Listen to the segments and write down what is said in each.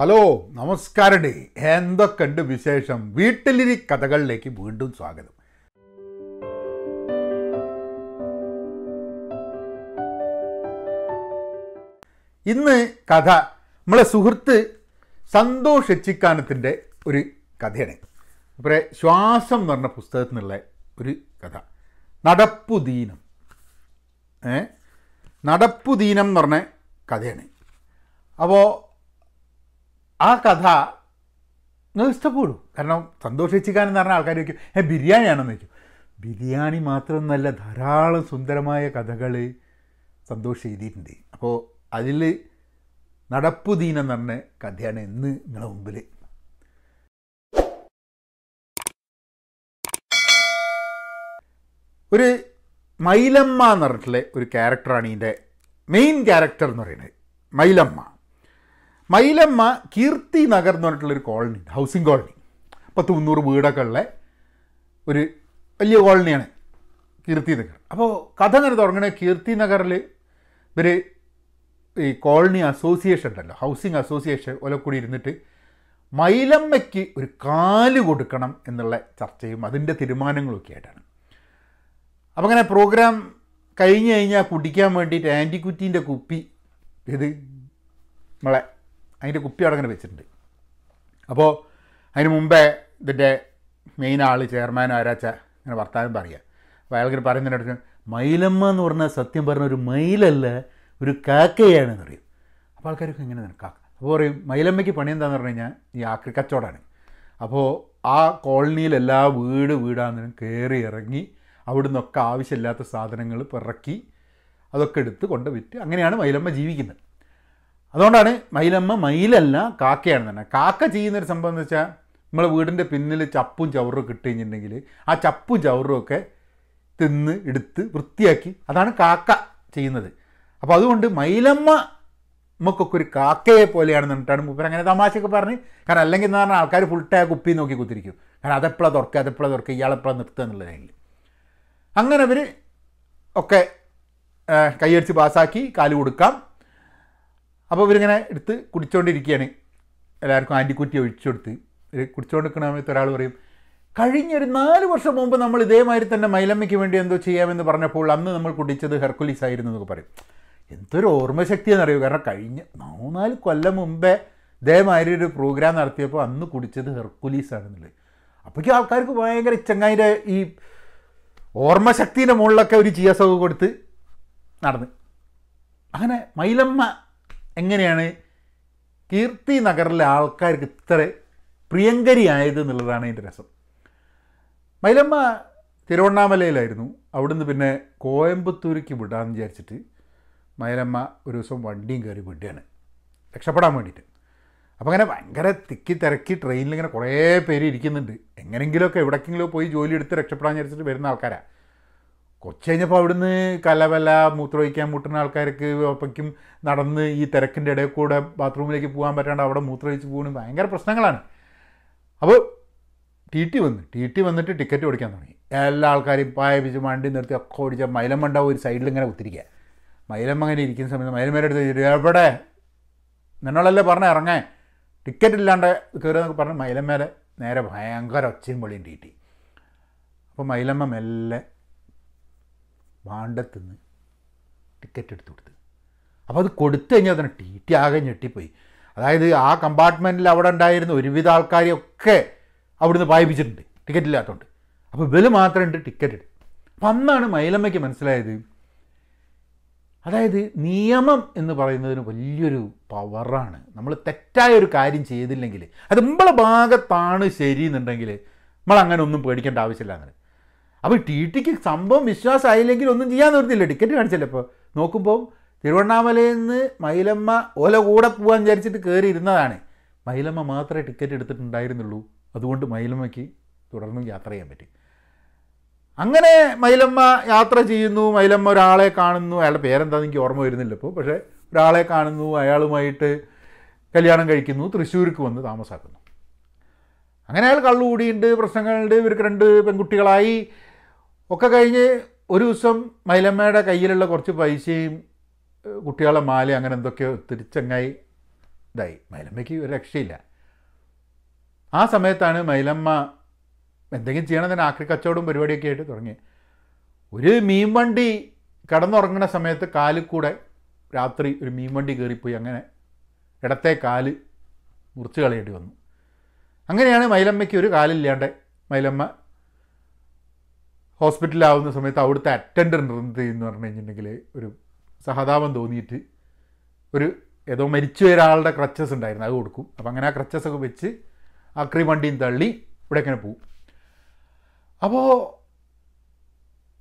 hello നമസ്കാരം എന്തൊക്കെയുണ്ട് വിശേഷം വീട്ടിലിരി കഥകളിലേക്ക് വീണ്ടും സ്വാഗതം ഇന്ന് കഥ നമ്മളെ സുഹൃത്ത് സന്തോഷ് എച്ചിക്കാനത്തിൻ്റെ ഒരു കഥയാണ് അപ്പോൾ ശ്വാസം എന്ന് പറഞ്ഞ പുസ്തകത്തിൽ നിന്നുള്ള ഒരു കഥ നടപ്പുദീനം ഏ നടപ്പുദീനം എന്ന് പറഞ്ഞ കഥയാണ് അപ്പോൾ ആ കഥ നിങ്ങൾ ഇഷ്ടപ്പെടും കാരണം സന്തോഷിച്ചിക്കാനെന്ന് പറഞ്ഞ ആൾക്കാർ ചോദിക്കും ഏ ബിരിയാണിയാണെന്ന് വെക്കും ബിരിയാണി മാത്രമൊന്നല്ല ധാരാളം സുന്ദരമായ കഥകൾ സന്തോഷം എഴുതിയിട്ടുണ്ട് അപ്പോൾ അതിൽ നടപ്പുദീൻ എന്ന് പറഞ്ഞ കഥയാണ് ഇന്ന് നിങ്ങളുടെ മുമ്പിൽ ഒരു മൈലമ്മ എന്ന് പറഞ്ഞിട്ടുള്ള ഒരു ക്യാരക്ടറാണ് ഇതിൻ്റെ മെയിൻ ക്യാരക്ടർ എന്ന് പറയുന്നത് മൈലമ്മ മൈലമ്മ കീർത്തി നഗർ എന്ന് പറഞ്ഞിട്ടുള്ളൊരു കോളനി ഉണ്ട് ഹൗസിംഗ് കോളനി പത്ത് മുന്നൂറ് വീടൊക്കെ ഉള്ള ഒരു വലിയ കോളനിയാണ് കീർത്തി നഗർ അപ്പോൾ കഥ അങ്ങനെ തുടങ്ങണേ കീർത്തി നഗറിൽ ഇവർ ഈ കോളനി അസോസിയേഷൻ ഉണ്ടല്ലോ ഹൗസിംഗ് അസോസിയേഷൻ ഓലെ കൂടി ഇരുന്നിട്ട് മൈലമ്മയ്ക്ക് ഒരു കാല് കൊടുക്കണം എന്നുള്ള ചർച്ചയും അതിൻ്റെ തീരുമാനങ്ങളൊക്കെ ആയിട്ടാണ് അപ്പം അങ്ങനെ പ്രോഗ്രാം കഴിഞ്ഞ് കഴിഞ്ഞാൽ കുടിക്കാൻ വേണ്ടിയിട്ട് ആൻറ്റിക്കുറ്റീൻ്റെ കുപ്പി ഇത് നമ്മളെ അതിൻ്റെ കുപ്പി അവിടെ അങ്ങനെ വെച്ചിട്ടുണ്ട് അപ്പോൾ അതിന് മുമ്പേ ഇതിൻ്റെ മെയിൻ ആൾ ചെയർമാനും ആരാച്ച അങ്ങനെ വർത്താനം പറയുക അപ്പോൾ അയാൾക്കിങ്ങനെ അടുത്ത് മയിലമ്മ എന്ന് പറഞ്ഞാൽ സത്യം പറഞ്ഞ ഒരു മയിലല്ല ഒരു കാക്കയാണ് എന്ന് പറയും അപ്പോൾ ആൾക്കാർക്ക് ഇങ്ങനെ കാക്ക അപ്പോൾ പറയും മയിലമ്മയ്ക്ക് പണി എന്താന്ന് പറഞ്ഞു കഴിഞ്ഞാൽ ഈ ആക്രി കച്ചവടമാണ് അപ്പോൾ ആ കോളനിയിൽ എല്ലാ വീട് വീടാണെന്നും കയറി ഇറങ്ങി നിന്നൊക്കെ ആവശ്യമില്ലാത്ത സാധനങ്ങൾ പിറക്കി അതൊക്കെ എടുത്ത് കൊണ്ട് വിറ്റ് അങ്ങനെയാണ് മയിലമ്മ ജീവിക്കുന്നത് അതുകൊണ്ടാണ് മയിലമ്മ മയിലല്ല കാക്കയാണ് തന്നെ കാക്ക ചെയ്യുന്നൊരു സംഭവം എന്ന് വെച്ചാൽ നമ്മളെ വീടിൻ്റെ പിന്നിൽ ചപ്പും ചവറും കിട്ടുകഴിഞ്ഞിട്ടുണ്ടെങ്കിൽ ആ ചപ്പും ചവറും ഒക്കെ തിന്ന് എടുത്ത് വൃത്തിയാക്കി അതാണ് കാക്ക ചെയ്യുന്നത് അപ്പോൾ അതുകൊണ്ട് മയിലമ്മ നമുക്കൊക്കെ ഒരു കാക്കയെ പോലെയാണ് എന്നിട്ടാണ് മൂപ്പർ അങ്ങനെ തമാശയൊക്കെ പറഞ്ഞ് കാരണം അല്ലെങ്കിൽ എന്ന് പറഞ്ഞാൽ ആൾക്കാർ ഫുൾ ടൈം കുപ്പി നോക്കി കുത്തിരിക്കും കാരണം അതെപ്പോഴാണ് തുറക്കുക അതെപ്പോഴാണ് തുറക്കുക ഇയാളെപ്പോഴാണ് നിർത്തുക എന്നുള്ളതാണെങ്കിൽ അങ്ങനെ അവർ ഒക്കെ കൈയടിച്ച് പാസ്സാക്കി കാല് കൊടുക്കാം അപ്പോൾ ഇവരിങ്ങനെ എടുത്ത് കുടിച്ചുകൊണ്ടിരിക്കുകയാണ് എല്ലാവർക്കും ആൻറ്റിക്കുറ്റി ഒഴിച്ചു കൊടുത്ത് കുടിച്ചുകൊണ്ട് നിൽക്കുന്ന സമയത്ത് ഒരാൾ പറയും കഴിഞ്ഞൊരു നാല് വർഷം മുമ്പ് നമ്മൾ ഇതേമാതിരി തന്നെ മൈലമ്മയ്ക്ക് വേണ്ടി എന്തോ ചെയ്യാമെന്ന് പറഞ്ഞപ്പോൾ അന്ന് നമ്മൾ കുടിച്ചത് ഹെർക്കുലീസ് ആയിരുന്നു എന്നൊക്കെ പറയും എന്തൊരു ഓർമ്മശക്തിയെന്ന് അറിയുമോ കാരണം കഴിഞ്ഞ മൂന്നാല് കൊല്ലം മുമ്പേ ഇതേമാതിരി ഒരു പ്രോഗ്രാം നടത്തിയപ്പോൾ അന്ന് കുടിച്ചത് ഹെർക്കുലീസ് ആണെന്നുള്ളത് അപ്പോഴേക്കും ആൾക്കാർക്ക് ഭയങ്കര ചങ്ങായിൻ്റെ ഈ ഓർമ്മശക്തിൻ്റെ മുകളിലൊക്കെ ഒരു ചിയസൊക്കെ കൊടുത്ത് നടന്ന് അങ്ങനെ മൈലമ്മ എങ്ങനെയാണ് കീർത്തി നഗറിലെ ആൾക്കാർക്ക് ഇത്ര പ്രിയങ്കരിയായത് എന്നുള്ളതാണ് അതിൻ്റെ രസം മൈലമ്മ തിരുവണ്ണാമലയിലായിരുന്നു അവിടുന്ന് പിന്നെ കോയമ്പത്തൂർക്ക് വിടാമെന്ന് വിചാരിച്ചിട്ട് മൈലമ്മ ഒരു ദിവസം വണ്ടിയും കയറി വിടുകയാണ് രക്ഷപ്പെടാൻ വേണ്ടിയിട്ട് അപ്പോൾ അങ്ങനെ ഭയങ്കര തിക്കി തിരക്കി ട്രെയിനിൽ ഇങ്ങനെ കുറേ പേര് ഇരിക്കുന്നുണ്ട് എങ്ങനെങ്കിലുമൊക്കെ എവിടെക്കെങ്കിലും പോയി ജോലി എടുത്ത് രക്ഷപ്പെടാൻ വിചാരിച്ചിട്ട് വരുന്ന ആൾക്കാരാണ് കൊച്ചു കഴിഞ്ഞപ്പോൾ അവിടുന്ന് കലവല മൂത്രമൊഴിക്കാൻ മുട്ടുന്ന ആൾക്കാർക്ക് ഒപ്പയ്ക്കും നടന്ന് ഈ തിരക്കിൻ്റെ ഇടയിൽ കൂടെ ബാത്റൂമിലേക്ക് പോകാൻ പറ്റാണ്ട് അവിടെ മൂത്രമൊഴിച്ച് പോകുന്നത് ഭയങ്കര പ്രശ്നങ്ങളാണ് അപ്പോൾ ടി ടി വന്ന് ടി ടി വന്നിട്ട് ടിക്കറ്റ് ഓടിക്കാൻ തുടങ്ങി എല്ലാ ആൾക്കാരും പായ പിച്ച് മണ്ടി നിർത്തി ഒക്കെ ഓടിച്ച മൈലമ്മ ഉണ്ടാവും ഒരു സൈഡിൽ ഇങ്ങനെ ഒത്തിരിക്കുക മൈലമ്മ അങ്ങനെ ഇരിക്കുന്ന സമയത്ത് മൈലമ്മയുടെ അടുത്ത് എവിടെ നിന്നോളല്ലേ പറഞ്ഞേ ഇറങ്ങേ ടിക്കറ്റ് ഇല്ലാണ്ട് കയറുമെന്നൊക്കെ പറഞ്ഞ് മൈലമ്മേലെ നേരെ ഭയങ്കര ഒച്ചയും പൊളിയും ടി ടി അപ്പോൾ മൈലമ്മ മെല്ലെ ഭാണ്ഡത്തുനിന്ന് ടിക്കറ്റ് എടുത്തു കൊടുത്ത് അപ്പോൾ അത് കൊടുത്തു കഴിഞ്ഞാൽ തന്നെ ടി ടി ആകെ ഞെട്ടിപ്പോയി അതായത് ആ കമ്പാർട്ട്മെൻറ്റിൽ അവിടെ ഉണ്ടായിരുന്ന ഒരുവിധ ആൾക്കാരെയൊക്കെ അവിടുന്ന് പായിപ്പിച്ചിട്ടുണ്ട് ടിക്കറ്റ് ഇല്ലാത്തതുകൊണ്ട് അപ്പോൾ മാത്രമേ ഉണ്ട് ടിക്കറ്റ് എടുത്തു അപ്പം അന്നാണ് മൈലമ്മയ്ക്ക് മനസ്സിലായത് അതായത് നിയമം എന്ന് പറയുന്നതിന് വലിയൊരു പവറാണ് നമ്മൾ തെറ്റായ ഒരു കാര്യം ചെയ്തില്ലെങ്കിൽ അത് നമ്മളെ ഭാഗത്താണ് ശരി എന്നുണ്ടെങ്കിൽ നമ്മൾ അങ്ങനെ ഒന്നും പേടിക്കേണ്ട ആവശ്യമില്ല അങ്ങനെ അപ്പോൾ ടി ടിക്ക് സംഭവം വിശ്വാസമായില്ലെങ്കിൽ ഒന്നും ചെയ്യാൻ നിർത്തില്ല ടിക്കറ്റ് കാണിച്ചില്ല ഇപ്പോൾ നോക്കുമ്പോൾ തിരുവണ്ണാമലയിൽ നിന്ന് മൈലമ്മ ഓല കൂടെ പോകാൻ വിചാരിച്ചിട്ട് കയറി ഇരുന്നതാണ് മൈലമ്മ മാത്രമേ ടിക്കറ്റ് എടുത്തിട്ടുണ്ടായിരുന്നുള്ളൂ അതുകൊണ്ട് മൈലമ്മയ്ക്ക് തുടർന്നും യാത്ര ചെയ്യാൻ പറ്റി അങ്ങനെ മൈലമ്മ യാത്ര ചെയ്യുന്നു മൈലമ്മ ഒരാളെ കാണുന്നു അയാളുടെ പേരെന്താണെന്ന് എനിക്ക് ഓർമ്മ വരുന്നില്ല ഇപ്പോൾ പക്ഷേ ഒരാളെ കാണുന്നു അയാളുമായിട്ട് കല്യാണം കഴിക്കുന്നു തൃശ്ശൂർക്ക് വന്ന് താമസാക്കുന്നു അങ്ങനെ അയാൾ കള്ളുകൂടിയുണ്ട് പ്രശ്നങ്ങളുണ്ട് ഇവർക്ക് രണ്ട് പെൺകുട്ടികളായി ഒക്കെ കഴിഞ്ഞ് ഒരു ദിവസം മൈലമ്മയുടെ കയ്യിലുള്ള കുറച്ച് പൈസയും കുട്ടികളെ മാല അങ്ങനെ എന്തൊക്കെയോ തിരിച്ചങ്ങായി ഇതായി മൈലമ്മയ്ക്ക് ഒരു രക്ഷയില്ല ആ സമയത്താണ് മൈലമ്മ എന്തെങ്കിലും ചെയ്യണം തന്നെ ആക്രി കച്ചവടം പരിപാടിയൊക്കെ ആയിട്ട് തുടങ്ങി ഒരു മീൻ വണ്ടി കിടന്നുറങ്ങുന്ന സമയത്ത് കാലിൽ കൂടെ രാത്രി ഒരു മീൻ വണ്ടി കയറിപ്പോയി അങ്ങനെ ഇടത്തെ കാല് മുറിച്ച് കളയേണ്ടി വന്നു അങ്ങനെയാണ് മൈലമ്മയ്ക്ക് ഒരു കാലില്ലാണ്ട് മൈലമ്മ ഹോസ്പിറ്റലാവുന്ന സമയത്ത് അവിടുത്തെ അറ്റൻഡർ നിർത്തി എന്ന് പറഞ്ഞു കഴിഞ്ഞിട്ടുണ്ടെങ്കിൽ ഒരു സഹതാപം തോന്നിയിട്ട് ഒരു ഏതോ മരിച്ചു ഒരാളുടെ ക്രച്ചസ് ഉണ്ടായിരുന്നു അത് കൊടുക്കും അപ്പം അങ്ങനെ ആ ക്രച്ചസൊക്കെ വെച്ച് അക്രി വണ്ടിയും തള്ളി ഇവിടെ ഇങ്ങനെ പോവും അപ്പോൾ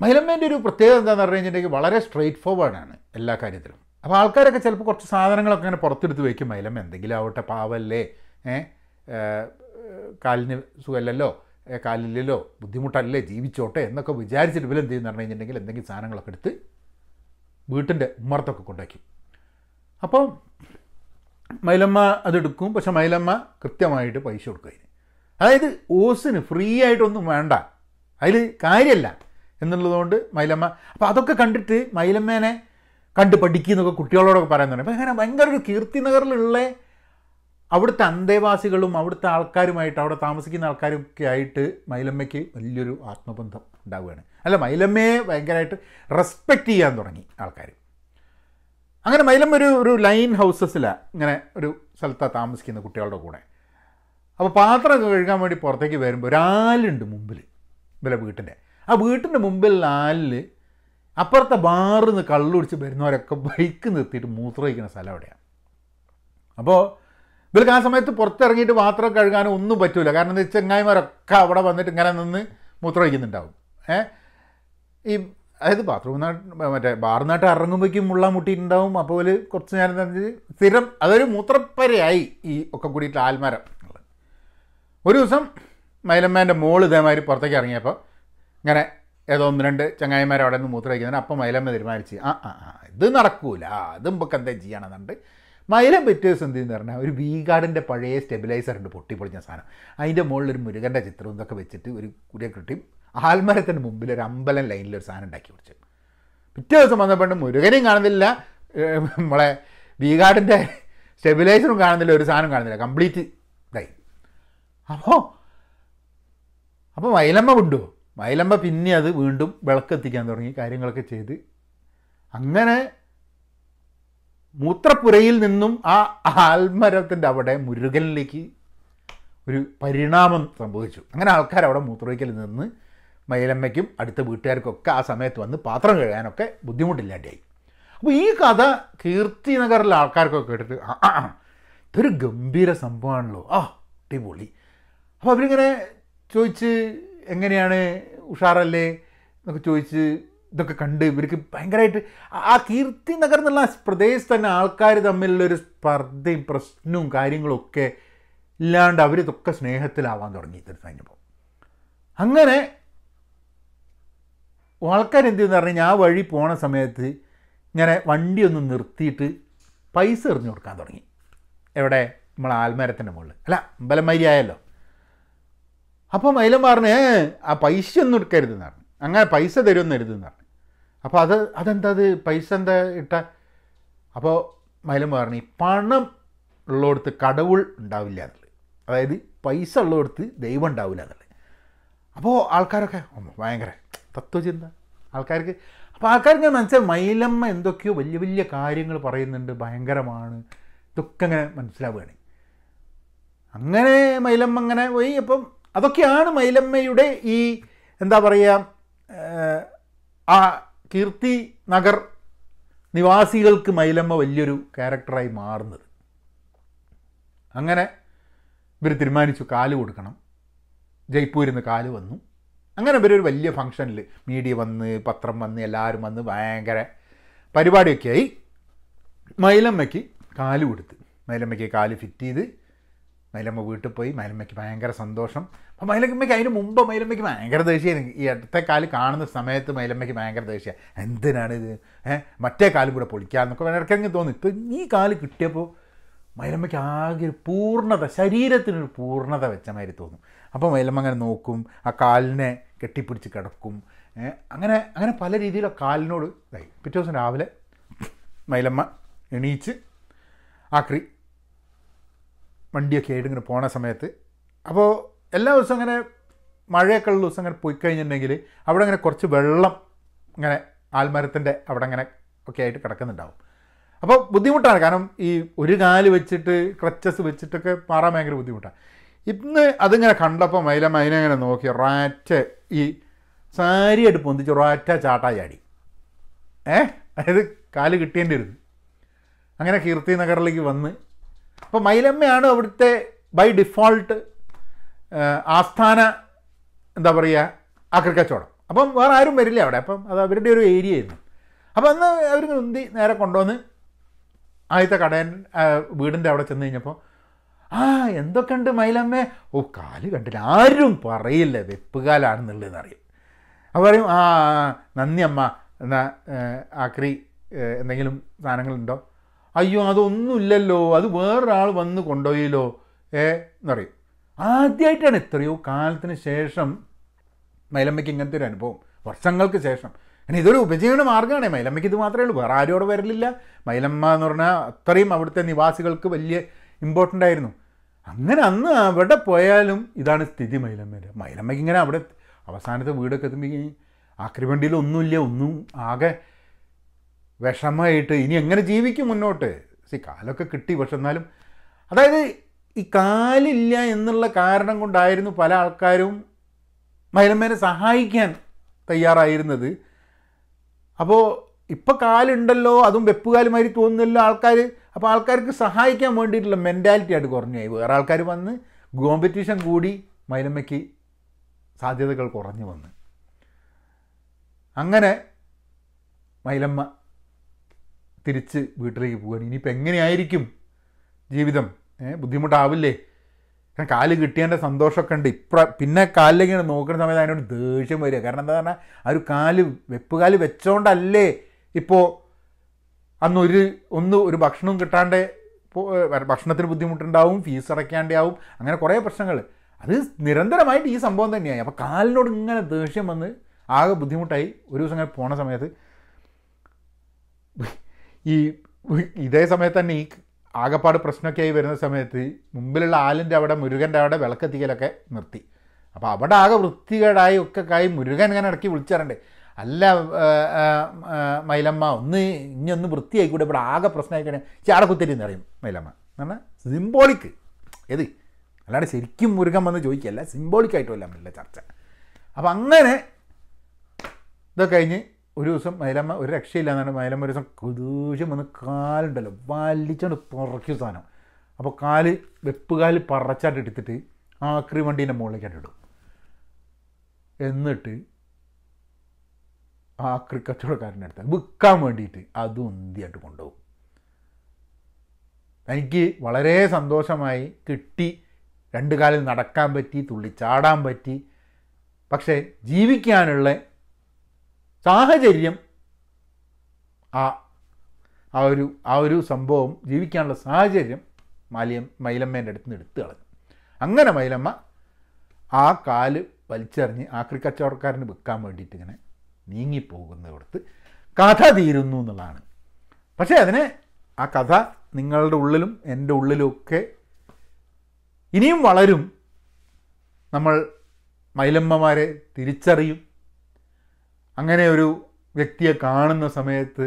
മൈലമ്മേൻ്റെ ഒരു പ്രത്യേകത എന്താണെന്ന് പറഞ്ഞു കഴിഞ്ഞിട്ടുണ്ടെങ്കിൽ വളരെ സ്ട്രെയിറ്റ് ഫോർവേഡാണ് എല്ലാ കാര്യത്തിലും അപ്പോൾ ആൾക്കാരൊക്കെ ചിലപ്പോൾ കുറച്ച് സാധനങ്ങളൊക്കെ ഇങ്ങനെ പുറത്തെടുത്ത് വയ്ക്കും മൈലമ്മ എന്തെങ്കിലും ആവട്ടെ പാവല്ലേ ഏ കാലിന് സുഖമല്ലല്ലോ കാലില്ലല്ലോ ബുദ്ധിമുട്ടല്ലേ ജീവിച്ചോട്ടെ എന്നൊക്കെ വിചാരിച്ചിട്ട് ഇവരെന്ത് ചെയ്യുന്ന പറഞ്ഞു കഴിഞ്ഞിട്ടുണ്ടെങ്കിൽ എന്തെങ്കിലും സാധനങ്ങളൊക്കെ എടുത്ത് വീട്ടിൻ്റെ ഉമ്മർത്തൊക്കെ കൊണ്ടാക്കി അപ്പോൾ മൈലമ്മ അതെടുക്കും പക്ഷെ മൈലമ്മ കൃത്യമായിട്ട് പൈസ കൊടുക്കും അതിന് അതായത് ഓസിന് ഫ്രീ ആയിട്ടൊന്നും വേണ്ട അതിൽ കാര്യമല്ല എന്നുള്ളതുകൊണ്ട് മൈലമ്മ അപ്പോൾ അതൊക്കെ കണ്ടിട്ട് മൈലമ്മേനെ കണ്ട് പഠിക്കുന്നൊക്കെ കുട്ടികളോടൊക്കെ പറയാൻ തുടങ്ങി അപ്പോൾ അങ്ങനെ ഭയങ്കര ഒരു കീർത്തിനഗറിലുള്ള അവിടുത്തെ അന്തേവാസികളും അവിടുത്തെ ആൾക്കാരുമായിട്ട് അവിടെ താമസിക്കുന്ന ആൾക്കാരൊക്കെ ആയിട്ട് മൈലമ്മയ്ക്ക് വലിയൊരു ആത്മബന്ധം ഉണ്ടാവുകയാണ് അല്ല മൈലമ്മയെ ഭയങ്കരമായിട്ട് റെസ്പെക്റ്റ് ചെയ്യാൻ തുടങ്ങി ആൾക്കാർ അങ്ങനെ മൈലമ്മ ഒരു ഒരു ലൈൻ ഹൗസസിലാണ് ഇങ്ങനെ ഒരു സ്ഥലത്താണ് താമസിക്കുന്ന കുട്ടികളുടെ കൂടെ അപ്പോൾ പാത്രമൊക്കെ കഴുകാൻ വേണ്ടി പുറത്തേക്ക് വരുമ്പോൾ ഒരാലുണ്ട് മുമ്പിൽ ഇവരെ വീട്ടിൻ്റെ ആ വീട്ടിൻ്റെ മുമ്പിൽ ആലിൽ അപ്പുറത്തെ ബാറിൽ നിന്ന് കള്ളുടിച്ച് വരുന്നവരൊക്കെ ബൈക്ക് നിർത്തിയിട്ട് മൂത്രം വയ്ക്കുന്ന സ്ഥലം അവിടെയാണ് അപ്പോൾ ഇവർക്ക് ആ സമയത്ത് പുറത്തിറങ്ങിയിട്ട് മാത്രം കഴുകാനോ ഒന്നും പറ്റൂല കാരണം എന്താ ചെങ്ങായിമാരൊക്കെ അവിടെ വന്നിട്ട് ഇങ്ങനെ നിന്ന് മൂത്രമൊഴിക്കുന്നുണ്ടാവും ഏ ഈ അതായത് ബാത്റൂം മറ്റേ ബാറിനായിട്ട് ഇറങ്ങുമ്പോഴേക്കും മുള്ള മുട്ടിയിട്ടുണ്ടാവും അപ്പോൾ കുറച്ച് നേരം തന്നെ സ്ഥിരം അതൊരു മൂത്രപ്പരയായി ഈ ഒക്കെ കൂടിയിട്ട് ആൽമരം ഒരു ദിവസം മൈലമ്മേൻ്റെ മോൾ ഇതേമാതിരി പുറത്തേക്ക് ഇറങ്ങിയപ്പോൾ ഇങ്ങനെ ഏതോ ഒന്ന് രണ്ട് ചങ്ങായിമാരവിടെ അവിടെ നിന്ന് മൂത്രമൊഴിക്കുന്നതിന് അപ്പം മൈലമ്മ തീരുമാനിച്ച് ആ ആ ഇത് നടക്കൂല അതും ഇപ്പം എന്താ ചെയ്യണമെന്നുണ്ട് മൈലം പിറ്റേഴ്സ് എന്ത് ചെയ്യുന്ന പറഞ്ഞാൽ ഒരു വി ഗാർഡിൻ്റെ പഴയ സ്റ്റെബിലൈസർ ഉണ്ട് പൊട്ടിപ്പൊളിഞ്ഞ സാധനം അതിൻ്റെ മുകളിൽ ഒരു മുരുകൻ്റെ ചിത്രം ഇതൊക്കെ വെച്ചിട്ട് ഒരു കുടിയ കിട്ടി ആൽമരത്തിൻ്റെ മുമ്പിൽ ഒരു അമ്പലം ലൈനിൽ ഒരു സാധനം ഉണ്ടാക്കി പിടിച്ചു പിറ്റേ ദിവസം വന്നപ്പോൾ മുരുകനെയും കാണുന്നില്ല നമ്മളെ വി ഗാർഡിൻ്റെ സ്റ്റെബിലൈസറും കാണുന്നില്ല ഒരു സാധനം കാണുന്നില്ല കംപ്ലീറ്റ് ഇതായി അപ്പോൾ അപ്പോൾ മൈലമ്മ കൊണ്ടുപോകും മൈലമ്മ പിന്നെ അത് വീണ്ടും വിളക്കെത്തിക്കാൻ തുടങ്ങി കാര്യങ്ങളൊക്കെ ചെയ്ത് അങ്ങനെ മൂത്രപ്പുരയിൽ നിന്നും ആ ആൽമരത്തിൻ്റെ അവിടെ മുരുകനിലേക്ക് ഒരു പരിണാമം സംഭവിച്ചു അങ്ങനെ ആൾക്കാർ അവിടെ മൂത്രമൊഴിക്കൽ നിന്ന് മയിലമ്മയ്ക്കും അടുത്ത വീട്ടുകാർക്കൊക്കെ ആ സമയത്ത് വന്ന് പാത്രം കഴുകാനൊക്കെ ബുദ്ധിമുട്ടില്ലാണ്ടായി അപ്പോൾ ഈ കഥ കീർത്തി നഗറിലെ ആൾക്കാർക്കൊക്കെ കേട്ടിട്ട് ആ ഇതൊരു ഗംഭീര സംഭവമാണല്ലോ ആ അടിപൊളി അപ്പോൾ അവരിങ്ങനെ ചോദിച്ച് എങ്ങനെയാണ് ഉഷാറല്ലേ എന്നൊക്കെ ചോദിച്ച് ഇതൊക്കെ കണ്ട് ഇവർക്ക് ഭയങ്കരമായിട്ട് ആ കീർത്തി നഗർ എന്നുള്ള പ്രദേശത്ത് തന്നെ ആൾക്കാർ തമ്മിലുള്ളൊരു സ്പർദ്ധയും പ്രശ്നവും കാര്യങ്ങളൊക്കെ ഇല്ലാണ്ട് അവർ ഇതൊക്കെ സ്നേഹത്തിലാവാൻ തുടങ്ങി ഇതൊരു കഴിഞ്ഞപ്പോൾ അങ്ങനെ ആൾക്കാർ എന്ത് ചെയ്യുന്ന പറഞ്ഞാൽ ആ വഴി പോണ സമയത്ത് ഇങ്ങനെ വണ്ടി ഒന്ന് നിർത്തിയിട്ട് പൈസ എറിഞ്ഞു കൊടുക്കാൻ തുടങ്ങി എവിടെ നമ്മൾ ആൽമരത്തിൻ്റെ മുകളിൽ അല്ല അമ്പലമരി ആയല്ലോ അപ്പം അതിലും പറഞ്ഞ് ആ പൈസ ഒന്നും എടുക്കരുതെന്ന് പറഞ്ഞു അങ്ങനെ പൈസ തരുമെന്ന് എഴുതുന്ന അപ്പോൾ അത് അതെന്താ അത് പൈസ എന്താ ഇട്ട അപ്പോൾ മയിലും പറഞ്ഞു പണം ഉള്ളിടത്ത് കടവുൾ ഉണ്ടാവില്ല എന്നുള്ളത് അതായത് പൈസ ഉള്ളിടത്ത് ദൈവം ഉണ്ടാവില്ല എന്നുള്ളത് അപ്പോൾ ആൾക്കാരൊക്കെ ഭയങ്കര തത്വചിന്ത ആൾക്കാർക്ക് അപ്പോൾ ആൾക്കാർക്ക് മനസ്സിലായി മൈലമ്മ എന്തൊക്കെയോ വലിയ വലിയ കാര്യങ്ങൾ പറയുന്നുണ്ട് ഭയങ്കരമാണ് ഇതൊക്കെ അങ്ങനെ മനസ്സിലാവുകയാണ് അങ്ങനെ മൈലമ്മ അങ്ങനെ പോയി അപ്പം അതൊക്കെയാണ് മൈലമ്മയുടെ ഈ എന്താ പറയുക ആ കീർത്തി നഗർ നിവാസികൾക്ക് മൈലമ്മ വലിയൊരു ക്യാരക്ടറായി മാറുന്നത് അങ്ങനെ ഇവർ തീരുമാനിച്ചു കാല് കൊടുക്കണം ജയ്പൂരിൽ നിന്ന് കാല് വന്നു അങ്ങനെ ഇവരൊരു വലിയ ഫങ്ഷനിൽ മീഡിയ വന്ന് പത്രം വന്ന് എല്ലാവരും വന്ന് ഭയങ്കര പരിപാടിയൊക്കെയായി മൈലമ്മയ്ക്ക് കാല് കൊടുത്ത് മൈലമ്മയ്ക്ക് കാല് ഫിറ്റ് ചെയ്ത് മൈലമ്മ വീട്ടിൽ പോയി മൈലമ്മയ്ക്ക് ഭയങ്കര സന്തോഷം അപ്പോൾ മൈലമ്മയ്ക്ക് അതിന് മുമ്പ് മൈലമ്മയ്ക്ക് ഭയങ്കര ദേഷ്യമായിരുന്നു ഈ അടുത്ത കാല് കാണുന്ന സമയത്ത് മൈലമ്മയ്ക്ക് ഭയങ്കര ദേഷ്യ എന്തിനാണ് ഇത് ഏഹ് മറ്റേ കാലും കൂടെ പൊളിക്കാമെന്നൊക്കെ ഇടയ്ക്കെങ്കിലും തോന്നി ഇപ്പം ഈ കാല് കിട്ടിയപ്പോൾ മൈലമ്മയ്ക്ക് ആകെ ഒരു പൂർണ്ണത ശരീരത്തിനൊരു പൂർണ്ണത വെച്ച മാതിരി തോന്നും അപ്പോൾ മൈലമ്മ അങ്ങനെ നോക്കും ആ കാലിനെ കെട്ടിപ്പിടിച്ച് കിടക്കും അങ്ങനെ അങ്ങനെ പല രീതിയിലോ കാലിനോട് ഇതായി പിറ്റേ ദിവസം രാവിലെ മൈലമ്മ എണീച്ച് ആക്രി വണ്ടിയൊക്കെ ആയിട്ട് ഇങ്ങനെ പോണ സമയത്ത് അപ്പോൾ എല്ലാ ദിവസവും അങ്ങനെ മഴയൊക്കെ ഉള്ള ദിവസം അങ്ങനെ പോയി കഴിഞ്ഞിട്ടുണ്ടെങ്കിൽ അവിടെ അങ്ങനെ കുറച്ച് വെള്ളം ഇങ്ങനെ ആൽമരത്തിൻ്റെ അവിടെ അങ്ങനെ ഒക്കെ ആയിട്ട് കിടക്കുന്നുണ്ടാവും അപ്പോൾ ബുദ്ധിമുട്ടാണ് കാരണം ഈ ഒരു കാല് വെച്ചിട്ട് ക്ലച്ചസ് വെച്ചിട്ടൊക്കെ മാറാൻ ഭയങ്കര ബുദ്ധിമുട്ടാണ് ഇന്ന് അതിങ്ങനെ കണ്ടപ്പോൾ മൈല മൈന ഇങ്ങനെ നോക്കി റാറ്റ ഈ സാരി എടുപ്പ് പൊന്തിച്ച് റാറ്റ ചാട്ടാ ചാടി ഏ അതായത് കാല് കിട്ടേണ്ടി വരുന്നു അങ്ങനെ കീർത്തി നഗറിലേക്ക് വന്ന് അപ്പോൾ മൈലമ്മയാണ് അവിടുത്തെ ബൈ ഡിഫോൾട്ട് ആസ്ഥാന എന്താ പറയുക ആക്രിക്കച്ചവടം അപ്പം വേറെ ആരും വരില്ല അവിടെ അപ്പം അത് അവരുടെ ഒരു ഏരിയ ആയിരുന്നു അപ്പം അന്ന് അവർ ഉന്തി നേരെ കൊണ്ടുവന്ന് ആദ്യത്തെ കടയൻ വീടിൻ്റെ അവിടെ ചെന്ന് കഴിഞ്ഞപ്പോൾ ആ എന്തൊക്കെയുണ്ട് മൈലമ്മേ ഓ കാല് കണ്ടില്ല ആരും പറയില്ല വെപ്പുകാലാണെന്നുള്ളതെന്ന് അറിയും അപ്പോൾ പറയും ആ നന്ദി അമ്മ എന്നാ ആക്രി എന്തെങ്കിലും സാധനങ്ങളുണ്ടോ അയ്യോ അതൊന്നുമില്ലല്ലോ അത് വേറൊരാൾ വന്ന് കൊണ്ടുപോയില്ലോ ഏ എന്നറിയും ആദ്യമായിട്ടാണ് എത്രയോ കാലത്തിന് ശേഷം മൈലമ്മയ്ക്ക് ഇങ്ങനത്തെ ഒരു അനുഭവം വർഷങ്ങൾക്ക് ശേഷം കാരണം ഇതൊരു ഉപജീവന മാർഗ്ഗമാണ് മൈലമ്മയ്ക്ക് ഇത് മാത്രമേ ഉള്ളൂ വേറെ ആരും അവിടെ വരലില്ല മൈലമ്മ എന്ന് പറഞ്ഞാൽ അത്രയും അവിടുത്തെ നിവാസികൾക്ക് വലിയ ഇമ്പോർട്ടൻ്റ് ആയിരുന്നു അങ്ങനെ അന്ന് അവിടെ പോയാലും ഇതാണ് സ്ഥിതി മൈലമ്മയുടെ മൈലമ്മയ്ക്ക് ഇങ്ങനെ അവിടെ അവസാനത്തെ വീടൊക്കെ എത്തുമ്പോൾ ആക്രിവണ്ടിയിലൊന്നുമില്ല ഒന്നും ആകെ വിഷമമായിട്ട് ഇനി എങ്ങനെ ജീവിക്കും മുന്നോട്ട് സി കാലൊക്കെ കിട്ടി പക്ഷെ എന്നാലും അതായത് ഈ കാലില്ല എന്നുള്ള കാരണം കൊണ്ടായിരുന്നു പല ആൾക്കാരും മൈലമ്മേനെ സഹായിക്കാൻ തയ്യാറായിരുന്നത് അപ്പോൾ ഇപ്പോൾ കാലുണ്ടല്ലോ അതും വെപ്പുകാലുമാതിരി തോന്നുന്നല്ലോ ആൾക്കാർ അപ്പോൾ ആൾക്കാർക്ക് സഹായിക്കാൻ വേണ്ടിയിട്ടുള്ള മെൻറ്റാലിറ്റി ആയിട്ട് കുറഞ്ഞായി വേറെ ആൾക്കാർ വന്ന് കോമ്പറ്റീഷൻ കൂടി മൈലമ്മയ്ക്ക് സാധ്യതകൾ കുറഞ്ഞു വന്ന് അങ്ങനെ മൈലമ്മ തിരിച്ച് വീട്ടിലേക്ക് പോകാൻ ഇനിയിപ്പോൾ എങ്ങനെയായിരിക്കും ജീവിതം ബുദ്ധിമുട്ടാവില്ലേ കാരണം കാല് കിട്ടിയതിൻ്റെ സന്തോഷമൊക്കെ ഉണ്ട് ഇപ്പം പിന്നെ കാലിലേക്കാണ് നോക്കുന്ന സമയത്ത് അതിനോട് ദേഷ്യം വരിക കാരണം എന്താ പറഞ്ഞാൽ ആ ഒരു കാല് വെപ്പുകാല് വെച്ചോണ്ടല്ലേ ഇപ്പോൾ അന്നൊരു ഒന്ന് ഒരു ഭക്ഷണവും കിട്ടാണ്ട് ഭക്ഷണത്തിന് ബുദ്ധിമുട്ടുണ്ടാവും ഫീസ് അടയ്ക്കാണ്ടാവും അങ്ങനെ കുറേ പ്രശ്നങ്ങൾ അത് നിരന്തരമായിട്ട് ഈ സംഭവം തന്നെയായി അപ്പോൾ കാലിനോട് ഇങ്ങനെ ദേഷ്യം വന്ന് ആകെ ബുദ്ധിമുട്ടായി ഒരു ദിവസം അങ്ങനെ പോണ സമയത്ത് ഈ ഇതേ സമയത്ത് തന്നെ ഈ ആകപ്പാട് പ്രശ്നമൊക്കെ ആയി വരുന്ന സമയത്ത് മുമ്പിലുള്ള ആലിൻ്റെ അവിടെ മുരുകൻ്റെ അവിടെ വിളക്കെത്തിക്കലൊക്കെ നിർത്തി അപ്പോൾ അവിടെ ആകെ വൃത്തികേടായി ഒക്കെ കായി മുരുകൻ ഇങ്ങനെ ഇടയ്ക്ക് വിളിച്ചാറുണ്ട് അല്ല മൈലമ്മ ഒന്ന് ഇനി ഒന്ന് വൃത്തിയായിക്കൂടെ ഇവിടെ ആകെ പ്രശ്നമായി കഴിഞ്ഞാൽ കുത്തരി എന്ന് പറയും മൈലമ്മ എന്ന് പറഞ്ഞാൽ സിംബോളിക്ക് ഏത് അല്ലാണ്ട് ശരിക്കും മുരുകൻ വന്ന് ചോദിക്കല്ല സിംബോളിക്കായിട്ടുമല്ല നമ്മളുടെ ചർച്ച അപ്പം അങ്ങനെ ഇതൊക്കെ കഴിഞ്ഞ് ഒരു ദിവസം മൈലമ്മ ഒരു രക്ഷയില്ല എന്നാണ് മയിലമ്മ ഒരു ദിവസം കുതൂശം വന്ന് കാലുണ്ടല്ലോ വലിച്ചോണ്ട് പുറക്കി സാധനം അപ്പോൾ കാല് വെപ്പുകാല് പറച്ചായിട്ട് എടുത്തിട്ട് ആക്രി വണ്ടീൻ്റെ മുകളിലേക്കായിട്ട് ഇടും എന്നിട്ട് ആക്രി കച്ചവടക്കാരൻ്റെ അടുത്ത് വിൽക്കാൻ വേണ്ടിയിട്ട് അതും ഉന്തിയായിട്ട് കൊണ്ടുപോകും എനിക്ക് വളരെ സന്തോഷമായി കിട്ടി രണ്ട് കാലിൽ നടക്കാൻ പറ്റി തുള്ളി ചാടാൻ പറ്റി പക്ഷേ ജീവിക്കാനുള്ള സാഹചര്യം ആ ആ ഒരു ആ ഒരു സംഭവം ജീവിക്കാനുള്ള സാഹചര്യം മലിയം മൈലമ്മേൻ്റെ അടുത്ത് നിന്ന് എടുത്തു കളഞ്ഞു അങ്ങനെ മൈലമ്മ ആ കാല് വലിച്ചെറിഞ്ഞ് ആക്രി കച്ചവടക്കാരന് വെക്കാൻ വേണ്ടിയിട്ട് ഇങ്ങനെ നീങ്ങിപ്പോകുന്നിടത്ത് കഥ തീരുന്നു എന്നുള്ളതാണ് പക്ഷേ അതിനെ ആ കഥ നിങ്ങളുടെ ഉള്ളിലും എൻ്റെ ഉള്ളിലുമൊക്കെ ഇനിയും വളരും നമ്മൾ മൈലമ്മമാരെ തിരിച്ചറിയും അങ്ങനെ ഒരു വ്യക്തിയെ കാണുന്ന സമയത്ത്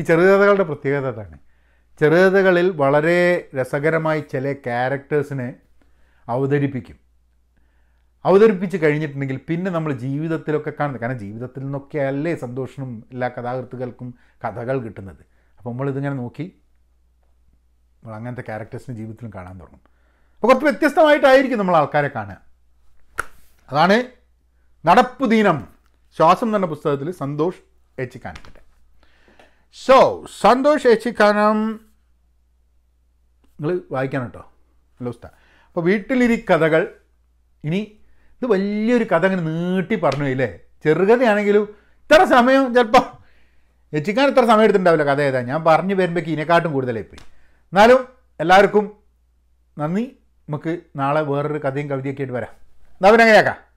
ഈ ചെറുകഥകളുടെ പ്രത്യേകത അതാണ് ചെറുകഥകളിൽ വളരെ രസകരമായി ചില ക്യാരക്ടേഴ്സിനെ അവതരിപ്പിക്കും അവതരിപ്പിച്ച് കഴിഞ്ഞിട്ടുണ്ടെങ്കിൽ പിന്നെ നമ്മൾ ജീവിതത്തിലൊക്കെ കാണുന്നത് കാരണം ജീവിതത്തിൽ നിന്നൊക്കെ അല്ലേ സന്തോഷനും എല്ലാ കഥാകൃത്തുകൾക്കും കഥകൾ കിട്ടുന്നത് അപ്പോൾ നമ്മളിതിങ്ങനെ നോക്കി നമ്മൾ അങ്ങനത്തെ ക്യാരക്ടേഴ്സിന് ജീവിതത്തിലും കാണാൻ തുടങ്ങും അപ്പോൾ കുറച്ച് വ്യത്യസ്തമായിട്ടായിരിക്കും നമ്മൾ ആൾക്കാരെ കാണുക അതാണ് നടപ്പ് ദീനം ശ്വാസം എന്ന പുസ്തകത്തിൽ സന്തോഷ് ഏച്ചിക്കാനത്തിൻ്റെ സോ സന്തോഷ് ഏച്ചിക്കാനം നിങ്ങൾ വായിക്കണം കേട്ടോ നല്ല പുസ്തകം അപ്പോൾ വീട്ടിലിരി കഥകൾ ഇനി ഇത് വലിയൊരു കഥ അങ്ങനെ നീട്ടി പറഞ്ഞു ഇല്ലേ ചെറുകഥയാണെങ്കിലും ഇത്ര സമയം ചിലപ്പോൾ ഏച്ചിക്കാൻ ഇത്ര സമയം എടുത്തിട്ടുണ്ടാവില്ല കഥ ഏതാ ഞാൻ പറഞ്ഞു വരുമ്പോഴേക്ക് ഇതിനെക്കാട്ടും പോയി എന്നാലും എല്ലാവർക്കും നന്ദി നമുക്ക് നാളെ വേറൊരു കഥയും കവിതയൊക്കെ ആയിട്ട് വരാം എന്നാൽ പിന്നെ അങ്ങനെയാക്കാം